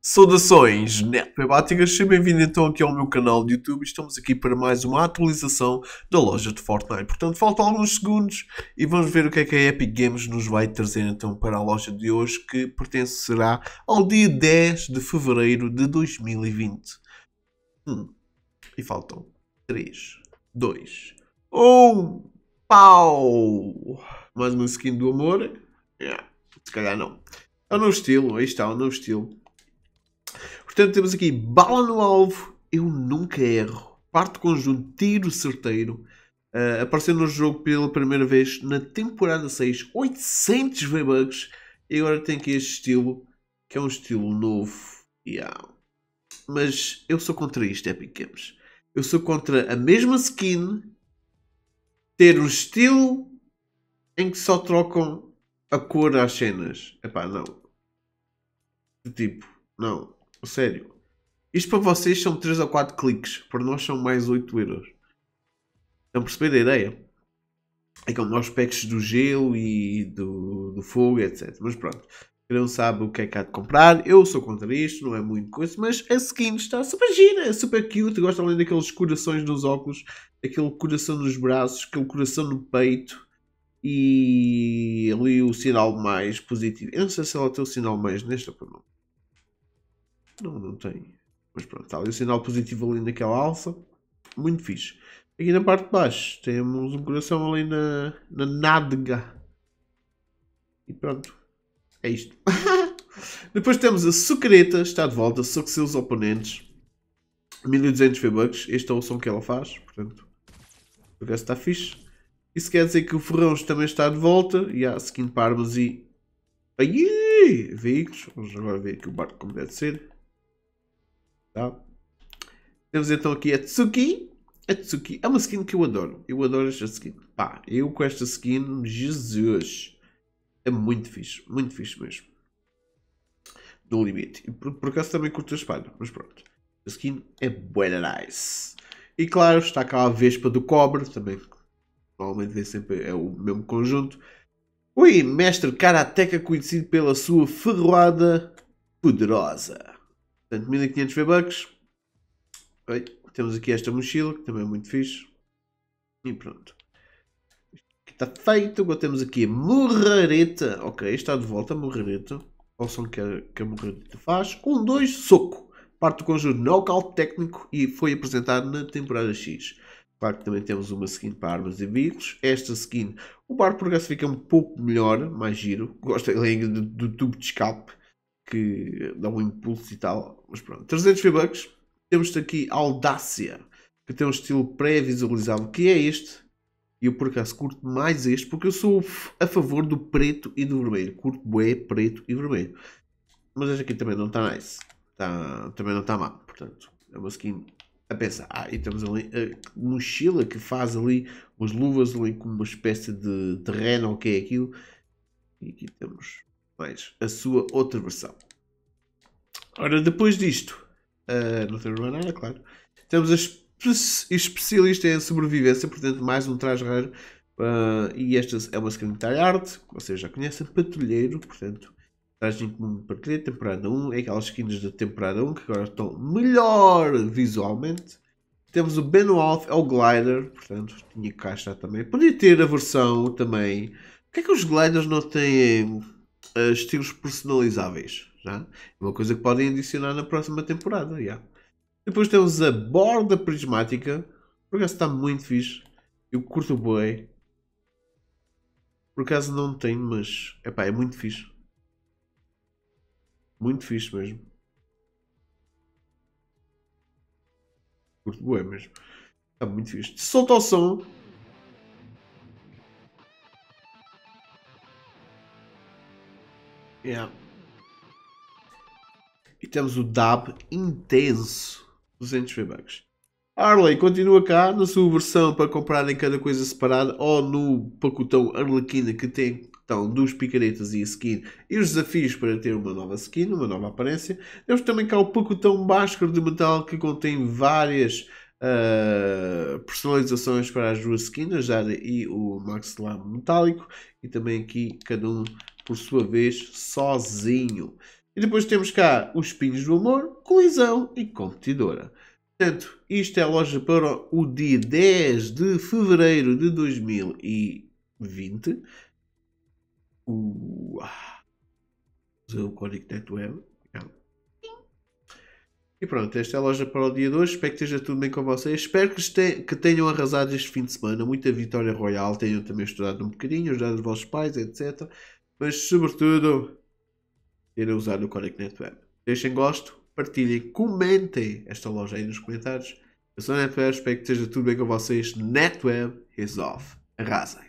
Saudações, netpebáticas. sejam bem-vindos então aqui ao meu canal de YouTube. Estamos aqui para mais uma atualização da loja de Fortnite. Portanto, faltam alguns segundos e vamos ver o que é que a Epic Games nos vai trazer então para a loja de hoje, que pertencerá ao dia 10 de Fevereiro de 2020. Hum. E faltam 3, 2, 1, pau! Mais uma skin do amor? Yeah. É, se calhar não. É o novo estilo, aí está, o novo estilo. Portanto, temos aqui bala no alvo, eu nunca erro. Parte conjunto, tiro certeiro. Uh, no jogo pela primeira vez na temporada 6, 800 v bugs E agora tem aqui este estilo, que é um estilo novo. Yeah. Mas eu sou contra isto, Epic Games. Eu sou contra a mesma skin ter um estilo em que só trocam a cor às cenas. Epá, não. Tipo, não. Sério. Isto para vocês são 3 ou 4 cliques, para nós são mais 8 euros. Estão a perceber a ideia? É como nós packs do gelo e do, do fogo, etc. Mas pronto, não sabe o que é que há de comprar. Eu sou contra isto, não é muito coisa, mas a seguinte está super gira, super cute. Gosto além daqueles corações nos óculos, aquele coração nos braços, aquele coração no peito e ali o sinal mais positivo. Eu não sei se ela é tem o sinal mais nesta, por não, não tem. Mas pronto, está ali o sinal positivo ali naquela alça. Muito fixe. Aqui na parte de baixo temos um coração ali na, na nádega. E pronto. É isto. Depois temos a sucreta está de volta, só que seus oponentes. 1200 V-Bucks, este é o som que ela faz, portanto, o resto está fixe. Isso quer dizer que o Ferrão também está de volta, e há skin para e... Aí, veículos, vamos agora ver aqui o barco como deve ser. Tá? Temos então aqui a Tsuki. A Tsuki é uma skin que eu adoro. Eu adoro esta skin. Pá, eu com esta skin, Jesus. É muito fixe, muito fixe mesmo. No limite. E por, por acaso também curto a espada, mas pronto. A skin é bué nice. E claro, está cá a Vespa do Cobre, também. Normalmente vem sempre é o mesmo conjunto. Ui, mestre karateca conhecido pela sua ferroada poderosa. Portanto, 1500 V-Bucks. Temos aqui esta mochila, que também é muito fixe. E pronto. Está feito. Agora temos aqui a morrareta. Ok, está de volta a morrareta. Ouçam que a, que a morrareta faz. Um, dois, soco. Parte do conjunto knockout técnico e foi apresentado na temporada X. Claro que também temos uma skin para armas e veículos. Esta skin, o bar progresso fica um pouco melhor, mais giro. Gosto é do, do tubo de escape que dá um impulso e tal. Mas pronto, 300 V-Bucks. Temos aqui Audácia, que tem um estilo pré visualizado que é este. E eu por acaso curto mais este, porque eu sou a favor do preto e do vermelho. Curto bué, preto e vermelho. Mas este aqui também não está nice. Tá, também não está má, portanto. É uma skin a pensar. Ah, e temos ali a mochila que faz ali umas luvas ali com uma espécie de terreno ou o que é aquilo. E aqui temos mais a sua outra versão. Ora, depois disto, uh, não temos mais nada, claro. Temos a espe especialista em sobrevivência, portanto, mais um traje raro. Uh, e esta é uma secretária arte, que vocês já conhecem, patrulheiro, portanto, traje incomum de patrulheiro, temporada 1, é aquelas skins da temporada 1 que agora estão melhor visualmente. Temos o Wolf, é o Glider, portanto, tinha que cá estar também. Podia ter a versão também. que é que os Gliders não têm uh, estilos personalizáveis. Já? Uma coisa que podem adicionar na próxima temporada. Já. Depois temos a borda prismática. Por acaso está muito fixe. Eu curto o boi. Por acaso não tenho, mas epá, é muito fixe. Muito fixe mesmo. Curto boi mesmo. Está muito fixe. Solta o som. É. E temos o Dab Intenso. 200 V-Bucks. Harley continua cá na sua versão para comprar em cada coisa separada ou no pacotão Arlequina que tem então, dos picaretas e a skin e os desafios para ter uma nova skin, uma nova aparência. Temos também cá o pacotão Báscaro de Metal que contém várias uh, personalizações para as duas skins, a Jada e o Max Lab Metálico. E também aqui cada um por sua vez, sozinho. E depois temos cá os espinhos do Amor, Colisão e Competidora. Portanto, isto é a loja para o dia 10 de fevereiro de 2020. Uh, usei o código NetWeb. E pronto, esta é a loja para o dia 2. Espero que esteja tudo bem com vocês. Espero que, tenham arrasado este fim de semana. Muita vitória royal. Tenham também estudado um bocadinho, ajudado os vossos pais, etc mas sobretudo irem usar o código NETWEB. Deixem gosto, partilhem, comentem esta loja aí nos comentários. Eu sou a NetWeb, espero que esteja tudo bem com vocês. NetWeb is off. Arrasem!